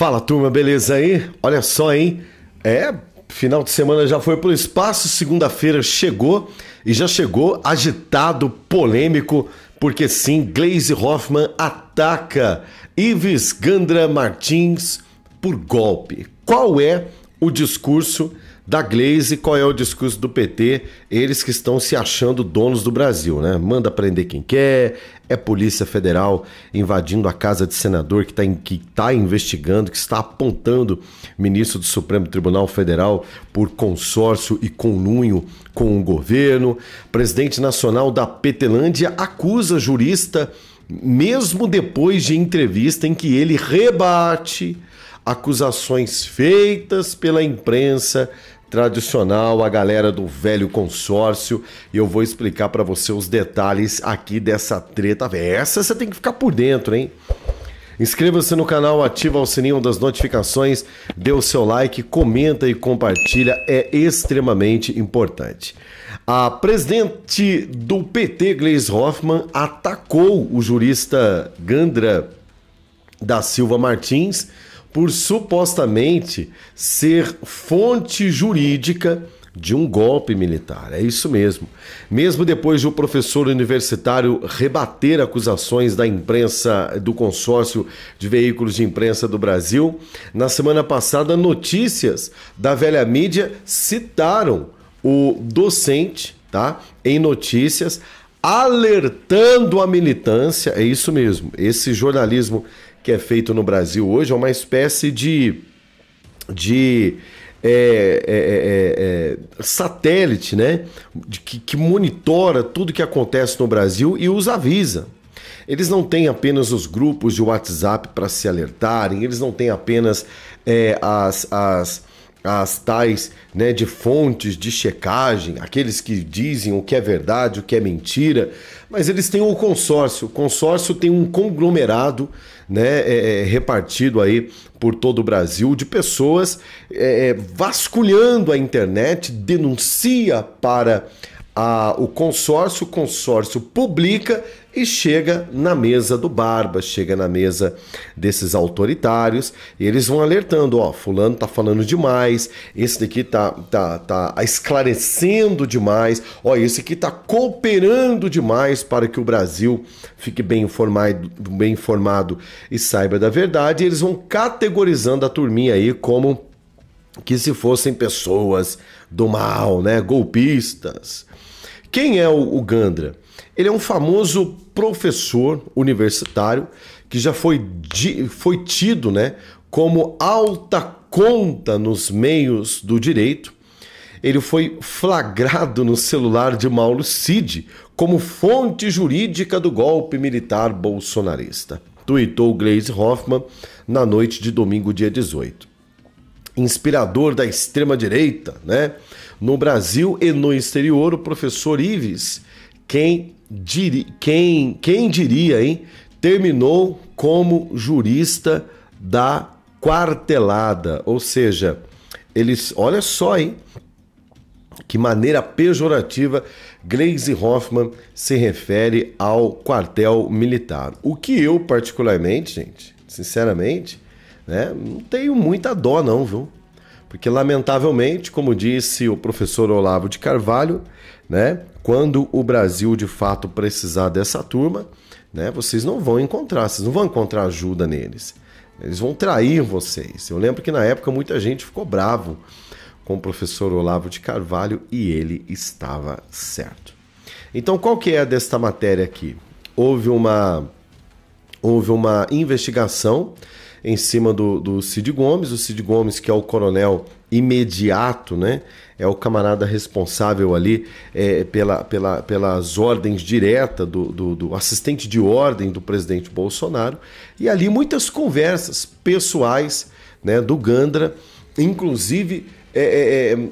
Fala turma, beleza aí? Olha só, hein? É, final de semana já foi pro espaço, segunda-feira chegou e já chegou agitado, polêmico, porque sim, Glaze Hoffman ataca Ives Gandra Martins por golpe. Qual é o discurso da Glaze, qual é o discurso do PT? Eles que estão se achando donos do Brasil, né? Manda prender quem quer, é Polícia Federal invadindo a casa de senador que está tá investigando, que está apontando ministro do Supremo Tribunal Federal por consórcio e conunho com o governo. Presidente nacional da Petelândia acusa jurista, mesmo depois de entrevista em que ele rebate acusações feitas pela imprensa tradicional, a galera do velho consórcio, e eu vou explicar para você os detalhes aqui dessa treta. Essa você tem que ficar por dentro, hein? Inscreva-se no canal, ativa o sininho das notificações, dê o seu like, comenta e compartilha, é extremamente importante. A presidente do PT, Gleis Hoffmann, atacou o jurista Gandra da Silva Martins por supostamente ser fonte jurídica de um golpe militar. É isso mesmo. Mesmo depois de o um professor universitário rebater acusações da imprensa do consórcio de veículos de imprensa do Brasil, na semana passada notícias da velha mídia citaram o docente, tá? Em notícias alertando a militância, é isso mesmo. Esse jornalismo que é feito no Brasil hoje é uma espécie de, de é é, é, é, é, satélite, né? De, que, que monitora tudo que acontece no Brasil e os avisa. Eles não têm apenas os grupos de WhatsApp para se alertarem, eles não têm apenas é, as, as as tais né, de fontes de checagem, aqueles que dizem o que é verdade, o que é mentira, mas eles têm o um consórcio. O consórcio tem um conglomerado né, é, é, repartido aí por todo o Brasil de pessoas é, é vasculhando a internet, denuncia para a, o consórcio, o consórcio publica e chega na mesa do Barba, chega na mesa desses autoritários, e eles vão alertando, ó, fulano tá falando demais, esse daqui tá, tá, tá esclarecendo demais, ó, esse aqui tá cooperando demais para que o Brasil fique bem informado, bem informado e saiba da verdade, e eles vão categorizando a turminha aí como que se fossem pessoas do mal, né, golpistas, quem é o, Gandra? Ele é um famoso professor universitário que já foi, foi tido né, como alta conta nos meios do direito. Ele foi flagrado no celular de Mauro Cid como fonte jurídica do golpe militar bolsonarista. Tuitou Glaze Hoffmann na noite de domingo, dia 18 inspirador da extrema-direita, né? No Brasil e no exterior, o professor Ives, quem, diri, quem, quem diria, hein? Terminou como jurista da quartelada, ou seja, eles, olha só, hein? Que maneira pejorativa Glaze Hoffman se refere ao quartel militar. O que eu particularmente, gente, sinceramente, né? Não tenho muita dó, não, viu? Porque, lamentavelmente, como disse o professor Olavo de Carvalho, né, quando o Brasil de fato precisar dessa turma, né, vocês não vão encontrar, vocês não vão encontrar ajuda neles. Eles vão trair vocês. Eu lembro que na época muita gente ficou bravo com o professor Olavo de Carvalho e ele estava certo. Então, qual que é desta matéria aqui? Houve uma houve uma investigação em cima do, do Cid Gomes. O Cid Gomes, que é o coronel imediato, né? É o camarada responsável ali é, pela, pela, pelas ordens diretas do, do, do, assistente de ordem do presidente Bolsonaro. E ali muitas conversas pessoais né, do Gandra, inclusive é, é, é,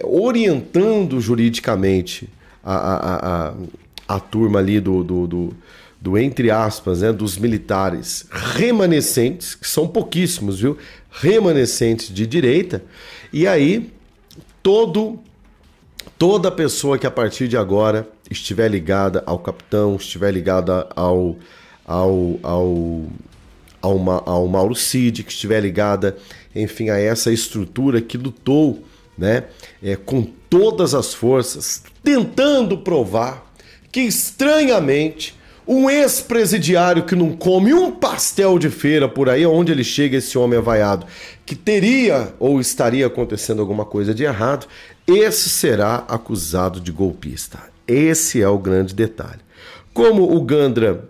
é orientando juridicamente a, a, a, a turma ali do, do, do do entre aspas, né, dos militares remanescentes, que são pouquíssimos, viu? Remanescentes de direita. E aí todo toda pessoa que a partir de agora estiver ligada ao capitão, estiver ligada ao ao ao ao, Ma, ao Mauro Cid, que estiver ligada, enfim, a essa estrutura que lutou, né, é, com todas as forças, tentando provar que estranhamente um ex-presidiário que não come um pastel de feira por aí, onde ele chega, esse homem avaiado, é que teria ou estaria acontecendo alguma coisa de errado, esse será acusado de golpista. Esse é o grande detalhe. Como o Gandra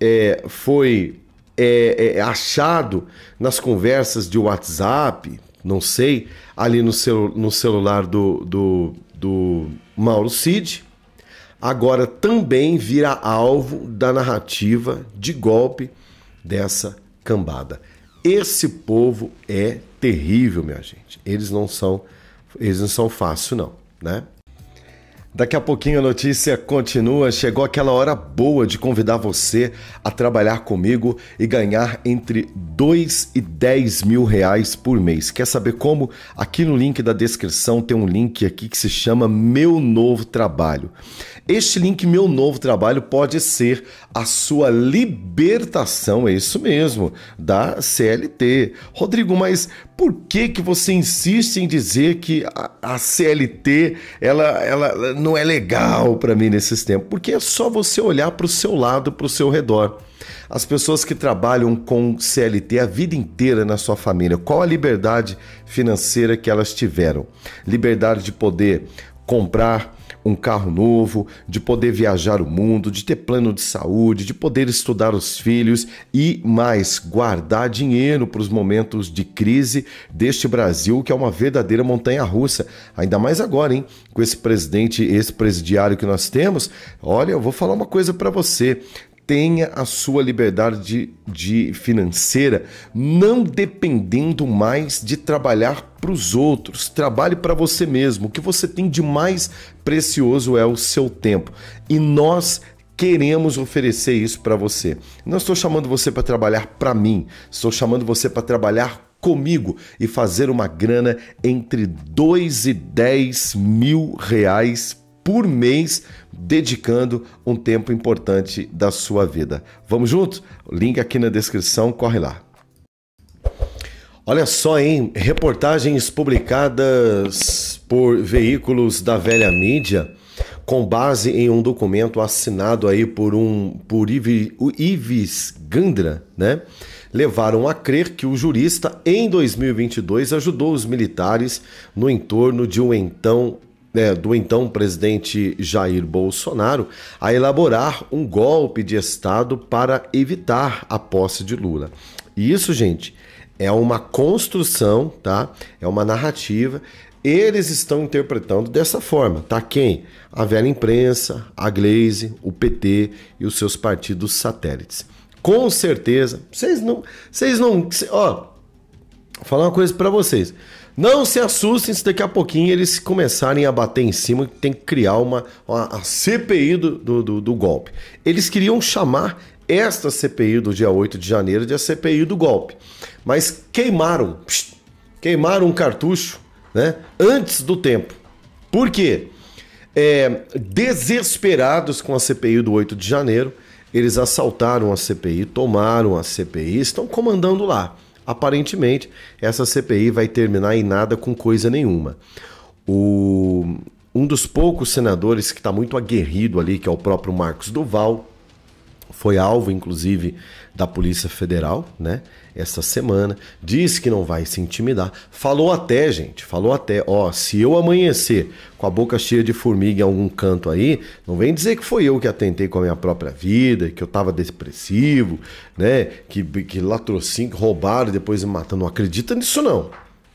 é, foi é, é, é achado nas conversas de WhatsApp, não sei, ali no, cel no celular do, do, do Mauro Cid, agora também vira alvo da narrativa de golpe dessa cambada. Esse povo é terrível, minha gente. Eles não são, eles não são fácil não, né? Daqui a pouquinho a notícia continua. Chegou aquela hora boa de convidar você a trabalhar comigo e ganhar entre 2 e 10 mil reais por mês. Quer saber como? Aqui no link da descrição tem um link aqui que se chama Meu Novo Trabalho. Este link Meu Novo Trabalho pode ser a sua libertação, é isso mesmo, da CLT. Rodrigo, mas por que que você insiste em dizer que a, a CLT ela, ela não é legal para mim nesses tempos, porque é só você olhar para o seu lado, para o seu redor. As pessoas que trabalham com CLT a vida inteira na sua família, qual a liberdade financeira que elas tiveram? Liberdade de poder comprar, um carro novo, de poder viajar o mundo, de ter plano de saúde, de poder estudar os filhos e mais guardar dinheiro para os momentos de crise deste Brasil, que é uma verdadeira montanha russa. Ainda mais agora, hein? Com esse presidente, esse presidiário que nós temos. Olha, eu vou falar uma coisa para você tenha a sua liberdade de, de financeira, não dependendo mais de trabalhar para os outros. Trabalhe para você mesmo. O que você tem de mais precioso é o seu tempo. E nós queremos oferecer isso para você. Não estou chamando você para trabalhar para mim, estou chamando você para trabalhar comigo e fazer uma grana entre 2 e 10 mil reais por mês, dedicando um tempo importante da sua vida. Vamos junto? Link aqui na descrição, corre lá. Olha só, hein? Reportagens publicadas por veículos da velha mídia com base em um documento assinado aí por um por Ives Gandra, né? Levaram a crer que o jurista em 2022 ajudou os militares no entorno de um então né, do então presidente Jair Bolsonaro a elaborar um golpe de Estado para evitar a posse de Lula. E isso, gente, é uma construção, tá? É uma narrativa. Eles estão interpretando dessa forma, tá? Quem? A velha imprensa, a Glaze, o PT e os seus partidos satélites. Com certeza, vocês não, vocês não, ó, vou falar uma coisa para vocês. Não se assustem se daqui a pouquinho eles começarem a bater em cima, tem que criar uma, uma CPI do, do, do golpe. Eles queriam chamar esta CPI do dia 8 de janeiro de a CPI do golpe, mas queimaram, psh, queimaram um cartucho né, antes do tempo. Por quê? É, desesperados com a CPI do 8 de janeiro, eles assaltaram a CPI, tomaram a CPI, estão comandando lá. Aparentemente, essa CPI vai terminar em nada com coisa nenhuma. O, um dos poucos senadores que está muito aguerrido ali, que é o próprio Marcos Duval, foi alvo, inclusive, da Polícia Federal, né? Essa semana. Diz que não vai se intimidar. Falou até, gente, falou até, ó, se eu amanhecer com a boca cheia de formiga em algum canto aí, não vem dizer que foi eu que atentei com a minha própria vida, que eu tava depressivo, né? Que, que latrocínio, roubaram e depois me mataram. Não acredita nisso, não.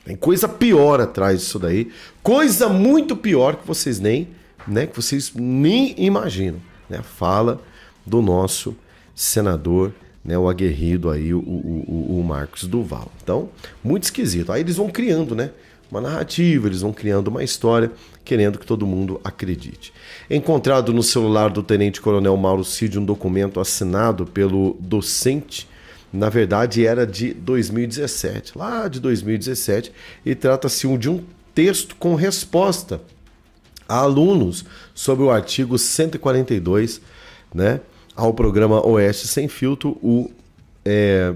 Tem coisa pior atrás disso daí. Coisa muito pior que vocês nem, né? Que vocês nem imaginam. Né? Fala do nosso senador, né, o aguerrido aí, o, o, o Marcos Duval. Então, muito esquisito. Aí eles vão criando, né? Uma narrativa, eles vão criando uma história, querendo que todo mundo acredite. Encontrado no celular do Tenente Coronel Mauro Cid um documento assinado pelo docente na verdade era de 2017, lá de 2017, e trata-se de um texto com resposta a alunos sobre o artigo 142 né, ao programa Oeste Sem Filtro, o, é,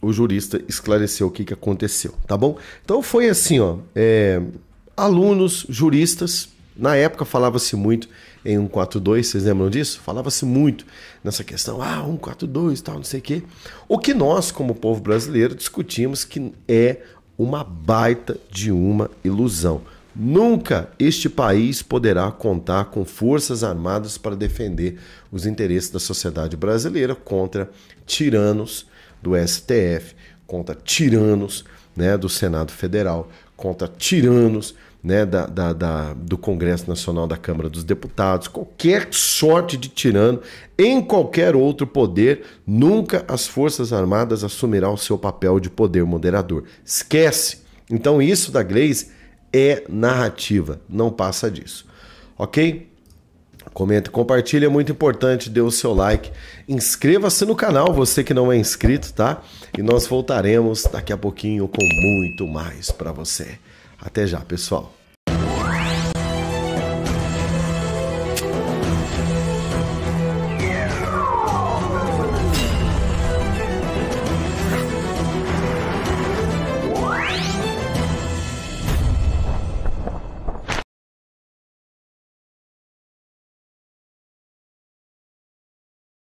o jurista esclareceu o que, que aconteceu, tá bom? Então foi assim, ó, é, alunos, juristas, na época falava-se muito em 142, vocês lembram disso? Falava-se muito nessa questão, ah, 142, tal, não sei o quê. O que nós, como povo brasileiro, discutimos que é uma baita de uma ilusão. Nunca este país poderá contar com forças armadas para defender os interesses da sociedade brasileira contra tiranos do STF, contra tiranos né, do Senado Federal, contra tiranos né, da, da, da, do Congresso Nacional da Câmara dos Deputados, qualquer sorte de tirano, em qualquer outro poder, nunca as Forças Armadas assumirá o seu papel de poder moderador. Esquece! Então, isso da Glaze é narrativa, não passa disso. Ok? Comenta, compartilha, é muito importante, dê o seu like, inscreva-se no canal, você que não é inscrito, tá? E nós voltaremos daqui a pouquinho com muito mais para você. Até já, pessoal.